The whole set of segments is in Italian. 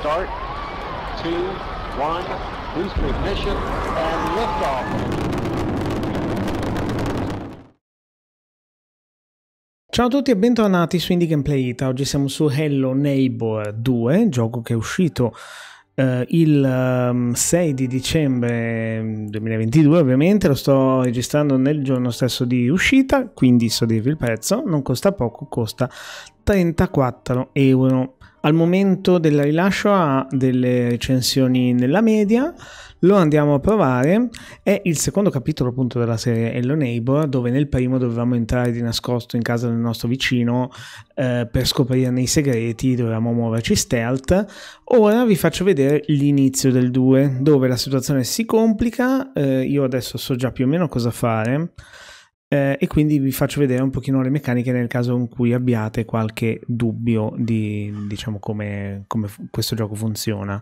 start, two, one, boost ignition, and liftoff. Ciao a tutti e bentornati su Indie Gameplay Ita. Oggi siamo su Hello Neighbor 2, gioco che è uscito Uh, il 6 ehm, di dicembre 2022 ehm, ovviamente lo sto registrando nel giorno stesso di uscita quindi so dirvi il prezzo non costa poco costa 34 euro al momento del rilascio ha delle recensioni nella media, lo andiamo a provare, è il secondo capitolo appunto della serie Hello Neighbor, dove nel primo dovevamo entrare di nascosto in casa del nostro vicino eh, per scoprirne i segreti, dovevamo muoverci stealth. Ora vi faccio vedere l'inizio del 2, dove la situazione si complica, eh, io adesso so già più o meno cosa fare eh, e quindi vi faccio vedere un pochino le meccaniche nel caso in cui abbiate qualche dubbio di diciamo come, come questo gioco funziona.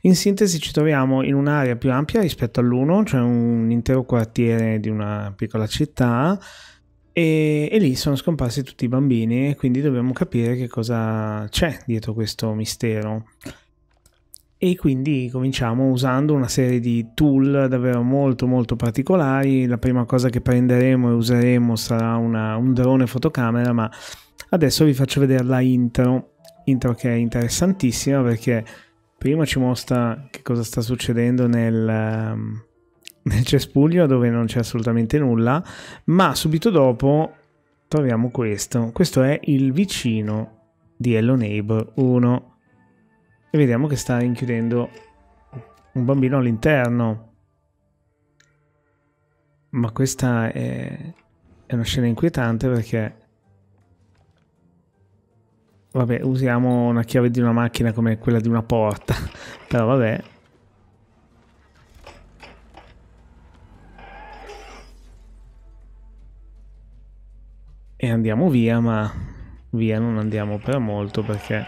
In sintesi ci troviamo in un'area più ampia rispetto all'1, cioè un intero quartiere di una piccola città e, e, lì sono scomparsi tutti i bambini e quindi dobbiamo capire che cosa c'è dietro questo mistero e quindi cominciamo usando una serie di tool davvero molto molto particolari. La prima cosa che prenderemo e useremo sarà una, un drone fotocamera, ma adesso vi faccio vedere la intro, intro che è interessantissima perché prima ci mostra che cosa sta succedendo nel ehm, nel cespuglio dove non c'è assolutamente nulla, ma subito dopo troviamo questo. Questo è il vicino di Hello Neighbor 1. E vediamo che sta rinchiudendo un bambino all'interno. Ma questa è, è una scena inquietante perché... Vabbè, usiamo una chiave di una macchina come quella di una porta. Però vabbè, e andiamo via, ma via non andiamo per molto perché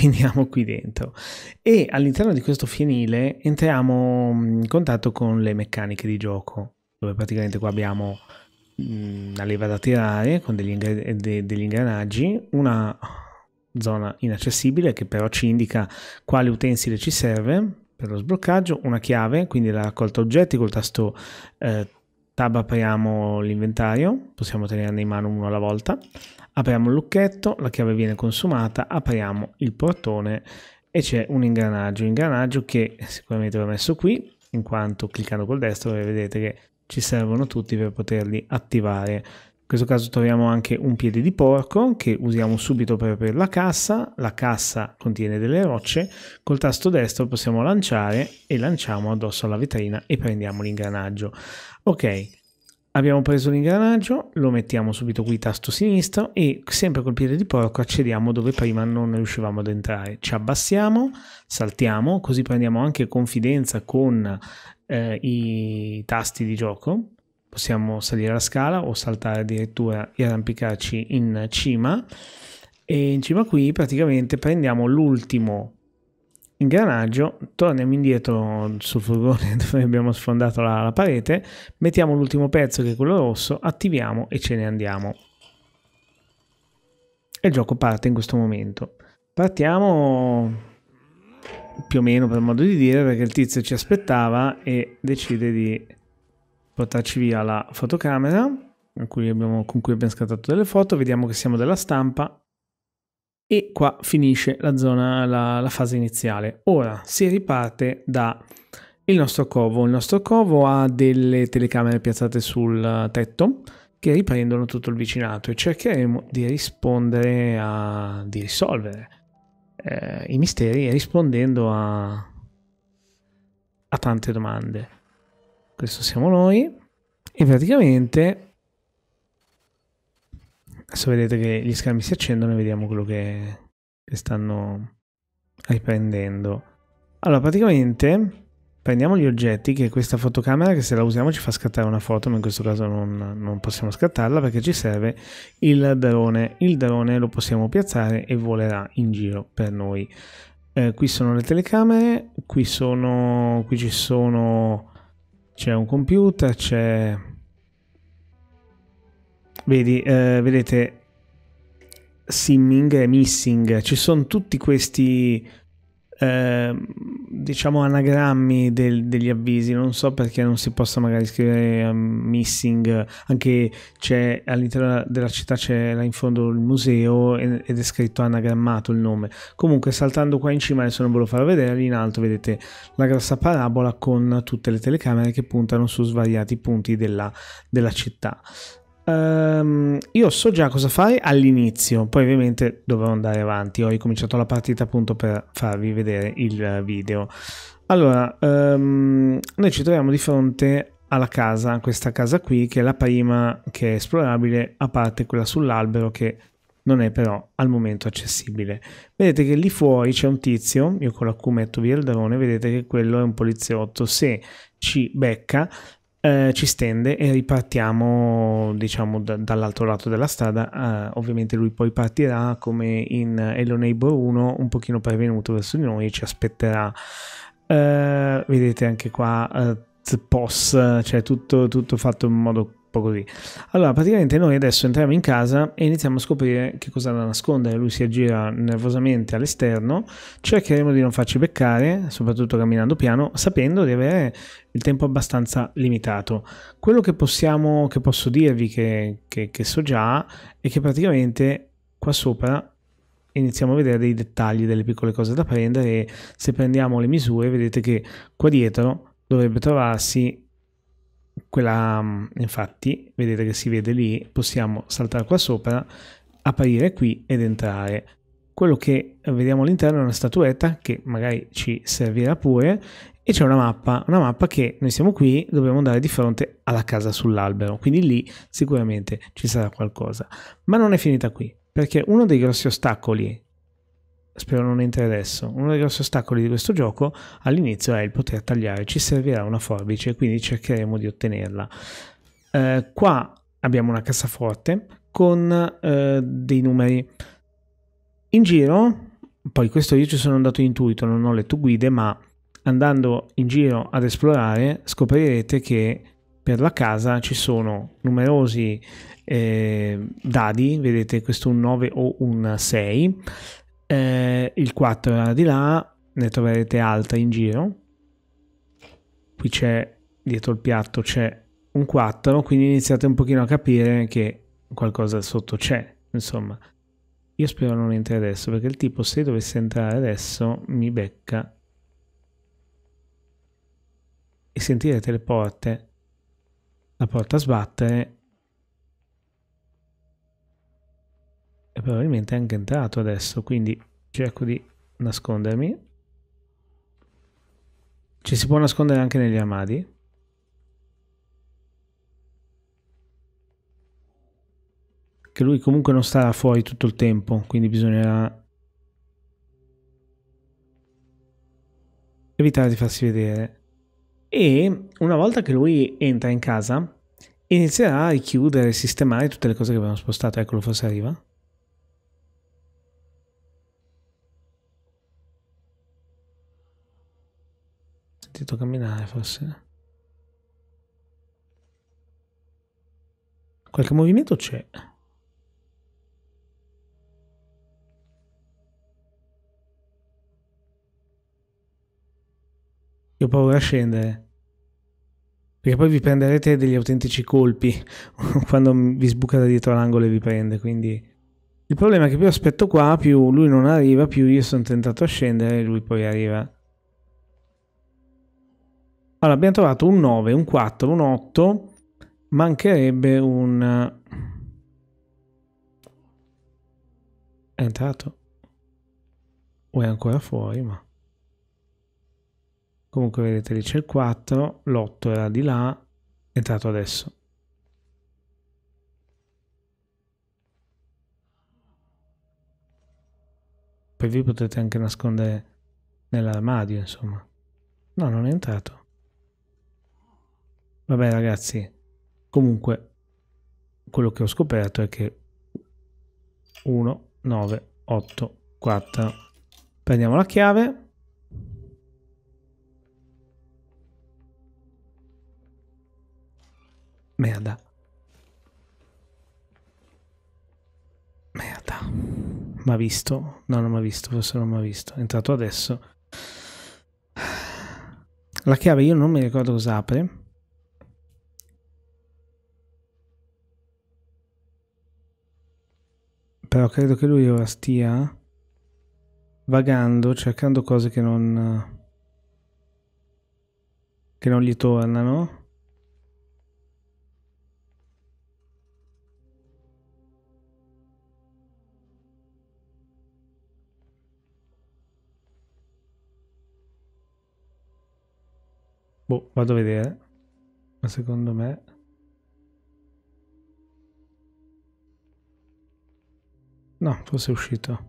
finiamo qui dentro. E all'interno di questo fienile entriamo mm, in contatto con le meccaniche di gioco, dove praticamente qua abbiamo una mm, leva da tirare con degli, ingre- eh, de- degli ingranaggi, una zona inaccessibile che però ci indica quale utensile ci serve per lo sbloccaggio, una chiave, quindi la raccolta oggetti col tasto eh, tab apriamo l'inventario, possiamo tenerne in mano uno alla volta, apriamo il lucchetto, la chiave viene consumata, apriamo il portone e c'è un ingranaggio, ingranaggio che sicuramente va messo qui, in quanto cliccando col destro vedete che ci servono tutti per poterli attivare. In questo caso troviamo anche un piede di porco che usiamo subito per aprire la cassa. La cassa contiene delle rocce. Col tasto destro possiamo lanciare e lanciamo addosso alla vetrina e prendiamo l'ingranaggio. Ok, abbiamo preso l'ingranaggio, lo mettiamo subito qui tasto sinistro e sempre col piede di porco accediamo dove prima non riuscivamo ad entrare. Ci abbassiamo, saltiamo, così prendiamo anche confidenza con eh, i tasti di gioco possiamo salire la scala o saltare addirittura e arrampicarci in cima e in cima qui praticamente prendiamo l'ultimo ingranaggio, torniamo indietro sul furgone dove abbiamo sfondato la, la parete, mettiamo l'ultimo pezzo che è quello rosso, attiviamo e ce ne andiamo. E il gioco parte in questo momento. Partiamo più o meno per modo di dire perché il tizio ci aspettava e decide di portarci via la fotocamera cui abbiamo, con cui abbiamo scattato delle foto, vediamo che siamo della stampa e qua finisce la zona, la, la fase iniziale. Ora si riparte da il nostro covo. Il nostro covo ha delle telecamere piazzate sul tetto che riprendono tutto il vicinato e cercheremo di rispondere a di risolvere eh, i misteri rispondendo a, a tante domande questo siamo noi, e praticamente, adesso vedete che gli schermi si accendono e vediamo quello che, che stanno riprendendo. Allora, praticamente prendiamo gli oggetti che questa fotocamera che se la usiamo ci fa scattare una foto ma in questo caso non, non, possiamo scattarla perché ci serve il drone il drone lo possiamo piazzare e volerà in giro per noi eh, qui sono le telecamere qui, sono, qui ci sono c'è un computer, c'è... Vedi, eh, vedete, simming e missing, ci sono tutti questi Ehm, diciamo anagrammi del, degli avvisi non so perché non si possa magari scrivere ehm, missing anche c'è all'interno della città c'è là in fondo il museo ed è scritto anagrammato il nome comunque saltando qua in cima adesso non ve lo farò vedere lì in alto vedete la grossa parabola con tutte le telecamere che puntano su svariati punti della, della città Um, io so già cosa fare all'inizio, poi ovviamente dovrò andare avanti. Ho ricominciato la partita appunto per farvi vedere il eh, video. Allora, um, noi ci troviamo di fronte alla casa, questa casa qui, che è la prima che è esplorabile, a parte quella sull'albero che non è però al momento accessibile. Vedete che lì fuori c'è un tizio, io con la Q metto via il drone, vedete che quello è un poliziotto, se ci becca eh, ci stende e ripartiamo diciamo da, dall'altro lato della strada eh, ovviamente lui poi partirà come in Hello Neighbor 1 un pochino prevenuto verso di noi ci aspetterà eh, vedete anche qua eh, The Poss cioè tutto, tutto fatto in modo po' così. Allora, praticamente noi adesso entriamo in casa e iniziamo a scoprire che cosa da nascondere. Lui si aggira nervosamente all'esterno, cercheremo di non farci beccare, soprattutto camminando piano, sapendo di avere il tempo abbastanza limitato. Quello che, possiamo, che posso dirvi che, che, che so già è che praticamente qua sopra iniziamo a vedere dei dettagli, delle piccole cose da prendere e se prendiamo le misure vedete che qua dietro dovrebbe trovarsi quella, mm, infatti, vedete che si vede lì, possiamo saltare qua sopra, apparire qui ed entrare. Quello che vediamo all'interno è una statuetta che magari ci servirà pure e c'è una mappa, una mappa che noi siamo qui, dobbiamo andare di fronte alla casa sull'albero, quindi lì sicuramente ci sarà qualcosa. Ma non è finita qui, perché uno dei grossi ostacoli spero non entri adesso, uno dei grossi ostacoli di questo gioco all'inizio è il poter tagliare, ci servirà una forbice, quindi cercheremo di ottenerla. Eh, qua abbiamo una cassaforte con eh, dei numeri. In giro, poi questo io ci sono andato intuito, non ho letto guide, ma andando in giro ad esplorare scoprirete che per la casa ci sono numerosi eh, dadi, vedete questo un 9 o un 6, eh, il 4 era di là, ne troverete altre in giro. Qui c'è, dietro il piatto c'è un 4, quindi iniziate un pochino a capire che qualcosa sotto c'è, insomma. Io spero non entri adesso, perché il tipo se dovesse entrare adesso mi becca. E sentirete le porte, la porta sbattere E probabilmente è anche entrato adesso, quindi cerco di nascondermi. Ci si può nascondere anche negli armadi. Che lui comunque non starà fuori tutto il tempo, quindi bisognerà evitare di farsi vedere. E una volta che lui entra in casa, inizierà a richiudere e sistemare tutte le cose che abbiamo spostato. Eccolo, forse arriva. sentito camminare forse. Qualche movimento c'è. Io ho paura a scendere. Perché poi vi prenderete degli autentici colpi quando vi sbuca da dietro l'angolo e vi prende. Quindi il problema è che più aspetto qua, più lui non arriva, più io sono tentato a scendere e lui poi arriva. Allora, abbiamo trovato un 9, un 4, un 8. Mancherebbe un... È eh, entrato. O è ancora fuori, ma... Comunque vedete lì c'è il 4, l'8 era di là, è entrato adesso. Poi vi potete anche nascondere nell'armadio, insomma. No, non è entrato. Vabbè ragazzi, comunque quello che ho scoperto è che 1, 9, 8, 4. Prendiamo la chiave. Merda. Merda. Ma visto? No, non mi ha visto, forse non mi ha visto. È entrato adesso. La chiave io non mi ricordo cosa apre. però credo che lui ora stia vagando, cercando cose che non che non gli tornano. Boh, vado a vedere. Ma secondo me No, forse è uscito.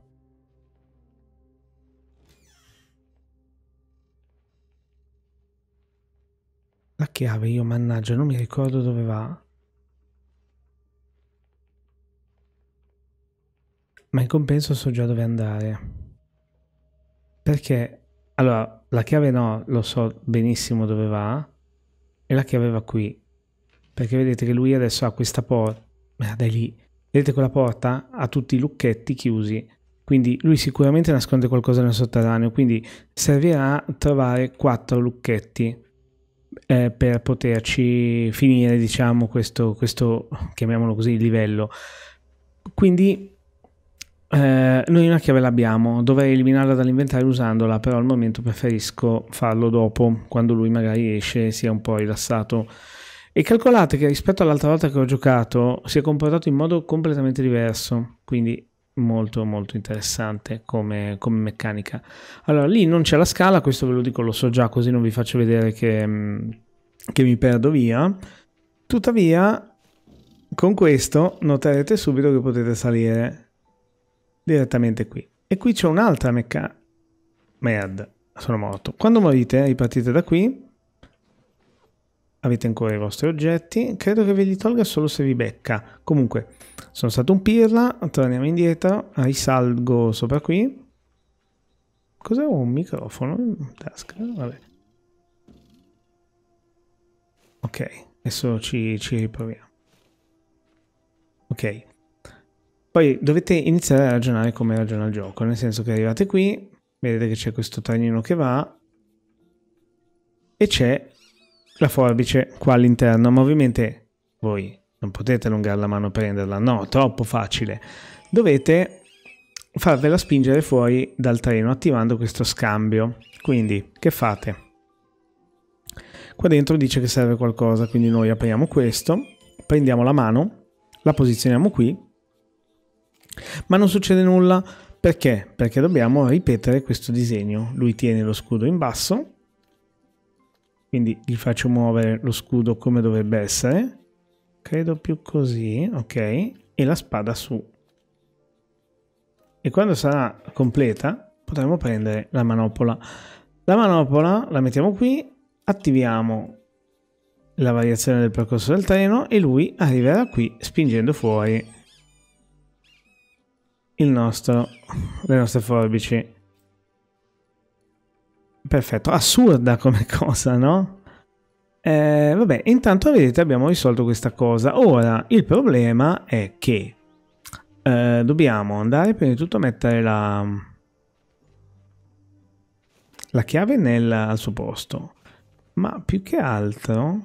La chiave io, mannaggia, non mi ricordo dove va. Ma in compenso so già dove andare. Perché, allora, la chiave no, lo so benissimo dove va. E la chiave va qui. Perché vedete che lui adesso ha questa porta. Ma dai lì. Vedete quella porta ha tutti i lucchetti chiusi, quindi lui sicuramente nasconde qualcosa nel sotterraneo, quindi servirà trovare quattro lucchetti eh, per poterci finire, diciamo, questo, questo, chiamiamolo così, livello. Quindi eh, noi una chiave l'abbiamo, dovrei eliminarla dall'inventario usandola, però al momento preferisco farlo dopo, quando lui magari esce e sia un po' rilassato e calcolate che rispetto all'altra volta che ho giocato si è comportato in modo completamente diverso, quindi molto molto interessante come, come meccanica. Allora lì non c'è la scala, questo ve lo dico, lo so già così non vi faccio vedere che, mm, che mi perdo via. Tuttavia con questo noterete subito che potete salire direttamente qui. E qui c'è un'altra meccanica. Merda, sono morto. Quando morite ripartite da qui avete ancora i vostri oggetti, credo che ve li tolga solo se vi becca. Comunque, sono stato un pirla, torniamo indietro, risalgo ah, sopra qui. Cos'è oh, un microfono in tasca? Vabbè. Ok, adesso ci, ci riproviamo. Ok. Poi dovete iniziare a ragionare come ragiona il gioco, nel senso che arrivate qui, vedete che c'è questo tragnino che va e c'è la forbice qua all'interno, ma ovviamente voi non potete allungare la mano e prenderla, no, troppo facile. Dovete farvela spingere fuori dal treno attivando questo scambio. Quindi, che fate? Qua dentro dice che serve qualcosa, quindi noi apriamo questo, prendiamo la mano, la posizioniamo qui, ma non succede nulla perché? Perché dobbiamo ripetere questo disegno. Lui tiene lo scudo in basso, quindi gli faccio muovere lo scudo come dovrebbe essere. Credo più così, ok. E la spada su. E quando sarà completa potremo prendere la manopola. La manopola la mettiamo qui, attiviamo la variazione del percorso del treno e lui arriverà qui spingendo fuori nostro, le nostre forbici. Perfetto, assurda come cosa, no? Eh, vabbè, intanto vedete abbiamo risolto questa cosa. Ora, il problema è che eh, dobbiamo andare prima di tutto a mettere la, la chiave nel, al suo posto. Ma più che altro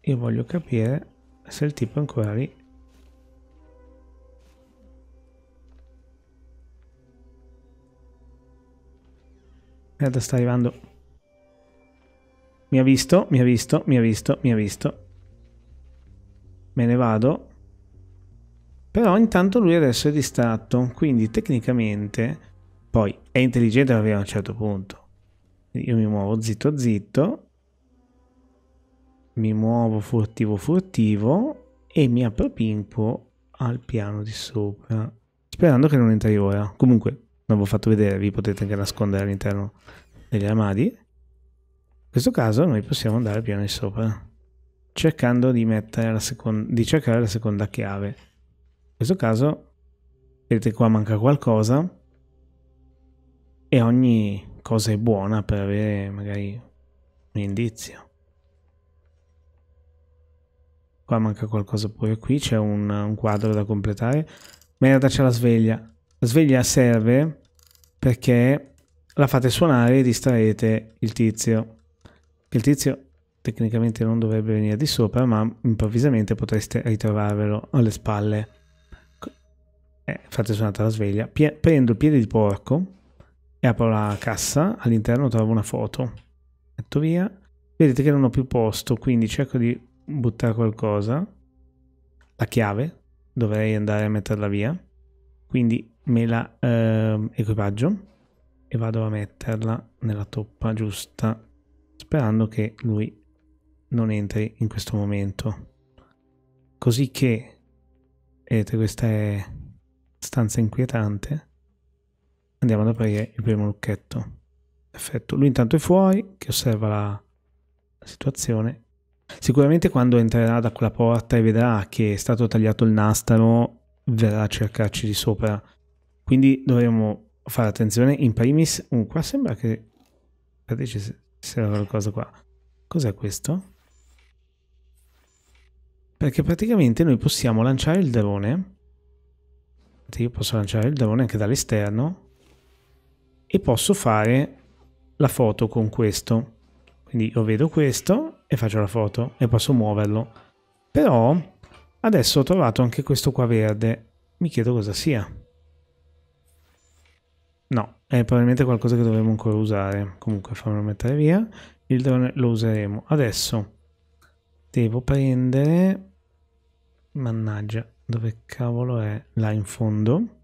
io voglio capire se il tipo è ancora lì. Guarda, sta arrivando. Mi ha visto, mi ha visto, mi ha visto, mi ha visto. Me ne vado. Però intanto lui adesso è distratto, quindi tecnicamente poi è intelligente arrivare a un certo punto. Io mi muovo zitto zitto, mi muovo furtivo furtivo e mi appropinquo al piano di sopra, sperando che non entri ora. Comunque, non avevo fatto vedere, vi potete anche nascondere all'interno degli armadi. In questo caso noi possiamo andare piano di sopra, cercando di, mettere la di cercare la seconda chiave. In questo caso, vedete qua manca qualcosa e ogni cosa è buona per avere magari un indizio. Qua manca qualcosa pure qui, c'è un, un quadro da completare. Merda, c'è la sveglia. La sveglia serve perché la fate suonare e distraete il tizio. Il tizio tecnicamente non dovrebbe venire di sopra, ma improvvisamente potreste ritrovarvelo alle spalle. Eh, fate suonare la sveglia. Pie- prendo il piede di porco e apro la cassa. All'interno trovo una foto. Metto via. Vedete che non ho più posto, quindi cerco di buttare qualcosa. La chiave. Dovrei andare a metterla via. Quindi me la eh, equipaggio e vado a metterla nella toppa giusta sperando che lui non entri in questo momento così che vedete questa è stanza inquietante andiamo ad aprire il primo lucchetto perfetto lui intanto è fuori che osserva la, la situazione sicuramente quando entrerà da quella porta e vedrà che è stato tagliato il nastro verrà a cercarci di sopra quindi dovremmo fare attenzione in primis. Uh, qua sembra che... se c'è qualcosa qua. Cos'è questo? Perché praticamente noi possiamo lanciare il drone. Io posso lanciare il drone anche dall'esterno. E posso fare la foto con questo. Quindi io vedo questo e faccio la foto e posso muoverlo. Però adesso ho trovato anche questo qua verde. Mi chiedo cosa sia. No, è probabilmente qualcosa che dovremmo ancora usare. Comunque fammelo mettere via. Il drone lo useremo. Adesso devo prendere... Mannaggia, dove cavolo è? Là in fondo.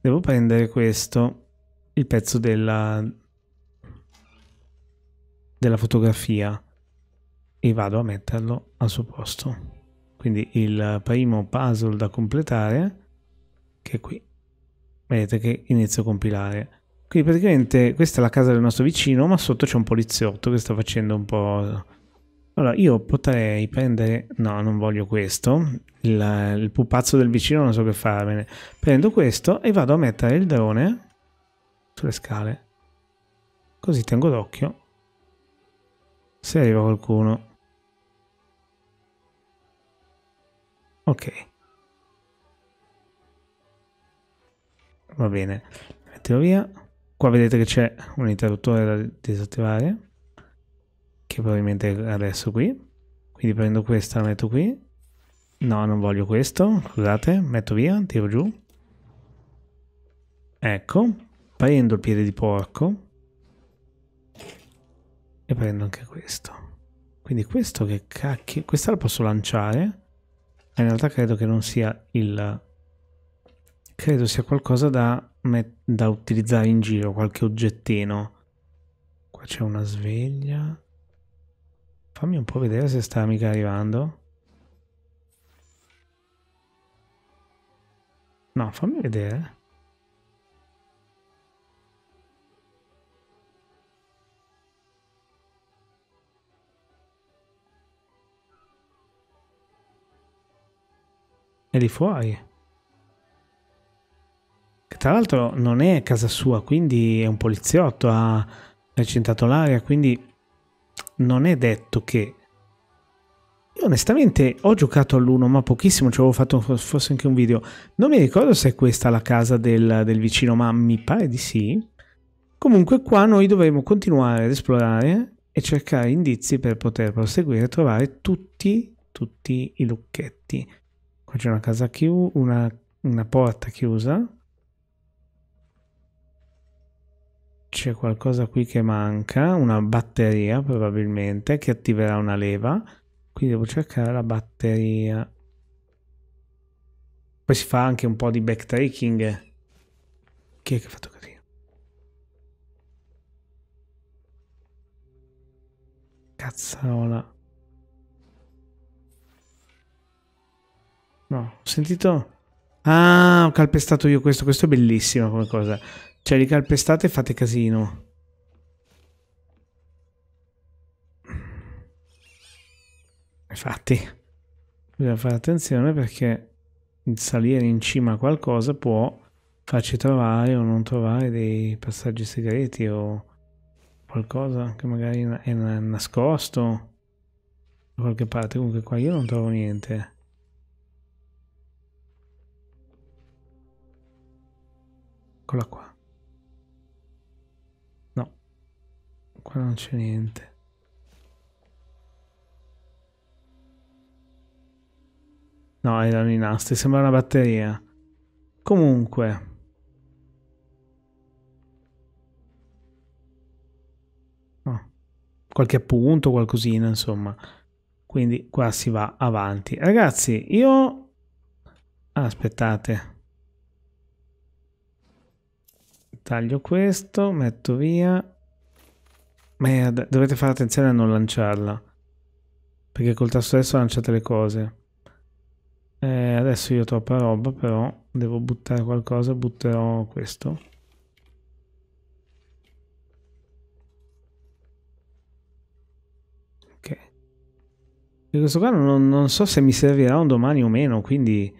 Devo prendere questo, il pezzo della... della fotografia e vado a metterlo al suo posto. Quindi il primo puzzle da completare che è qui. Vedete che inizio a compilare. Qui praticamente questa è la casa del nostro vicino, ma sotto c'è un poliziotto che sta facendo un po'... Allora, io potrei prendere... No, non voglio questo. Il, il pupazzo del vicino non so che farmene. Prendo questo e vado a mettere il drone sulle scale. Così tengo d'occhio se arriva qualcuno. Ok. va bene mettilo via qua vedete che c'è un interruttore da disattivare che probabilmente è adesso qui quindi prendo questa la metto qui no non voglio questo scusate metto via tiro giù ecco prendo il piede di porco e prendo anche questo quindi questo che cacchio questa la posso lanciare in realtà credo che non sia il Credo sia qualcosa da, da utilizzare in giro, qualche oggettino. Qua c'è una sveglia. Fammi un po' vedere se sta mica arrivando. No, fammi vedere. È lì fuori. Tra l'altro non è casa sua, quindi è un poliziotto, ha recintato l'area, quindi non è detto che... Io onestamente ho giocato all'uno, ma pochissimo, ci avevo fatto forse anche un video. Non mi ricordo se è questa la casa del, del vicino, ma mi pare di sì. Comunque qua noi dovremo continuare ad esplorare e cercare indizi per poter proseguire e trovare tutti, tutti i lucchetti. Qua c'è una casa chiusa, una, una porta chiusa, c'è qualcosa qui che manca, una batteria probabilmente, che attiverà una leva. Quindi devo cercare la batteria. Poi si fa anche un po' di backtracking. Chi è che ha fatto così? Cazzarola. No, ho sentito... Ah, ho calpestato io questo, questo è bellissimo come cosa. Cioè li calpestate e fate casino. Infatti, bisogna fare attenzione perché il salire in cima a qualcosa può farci trovare o non trovare dei passaggi segreti o qualcosa che magari è nascosto da qualche parte. Comunque qua io non trovo niente. Eccola qua. Qua non c'è niente. No, erano i nastri, sembra una batteria. Comunque. Oh. Qualche appunto, qualcosina, insomma. Quindi qua si va avanti. Ragazzi, io... Ah, aspettate. Taglio questo, metto via. Ma eh, dovete fare attenzione a non lanciarla. Perché col tasto destro lanciate le cose. Eh, adesso io ho troppa roba, però devo buttare qualcosa, butterò questo. Ok. E questo qua non, non so se mi servirà un domani o meno, quindi...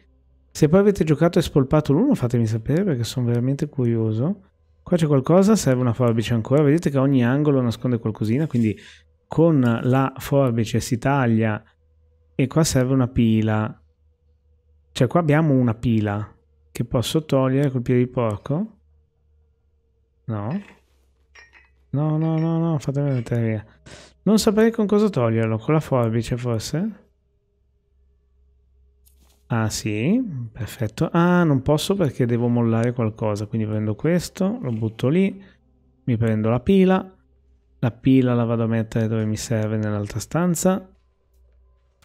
Se poi avete giocato e spolpato l'uno fatemi sapere perché sono veramente curioso. Qua c'è qualcosa, serve una forbice ancora. Vedete che ogni angolo nasconde qualcosina, quindi con la forbice si taglia e qua serve una pila. Cioè qua abbiamo una pila che posso togliere col piede di porco. No. No, no, no, no, fatemi mettere via. Non saprei con cosa toglierlo, con la forbice forse? Ah sì, perfetto. Ah, non posso perché devo mollare qualcosa, quindi prendo questo, lo butto lì, mi prendo la pila, la pila la vado a mettere dove mi serve nell'altra stanza.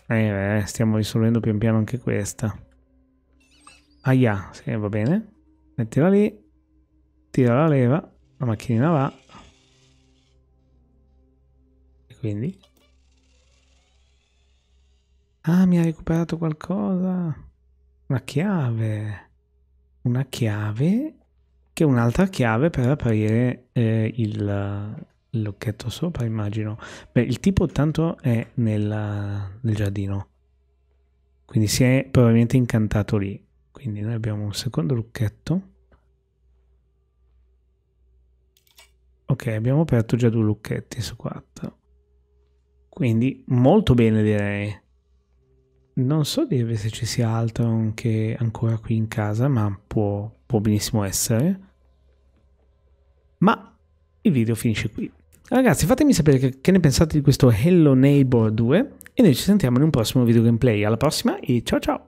Eh, eh, stiamo risolvendo pian piano anche questa. Aia, sì, va bene. Mettila lì, tira la leva, la macchinina va. E quindi? Ah, mi ha recuperato qualcosa. Una chiave. Una chiave che è un'altra chiave per aprire eh, il l'occhetto sopra, immagino. Beh, il tipo tanto è nella, nel giardino. Quindi si è probabilmente incantato lì. Quindi noi abbiamo un secondo lucchetto. Ok, abbiamo aperto già due lucchetti su quattro. Quindi molto bene direi non so dire se ci sia altro anche ancora qui in casa, ma può, può benissimo essere. Ma il video finisce qui. Ragazzi, fatemi sapere che ne pensate di questo Hello Neighbor 2 e noi ci sentiamo in un prossimo video gameplay. Alla prossima e ciao ciao!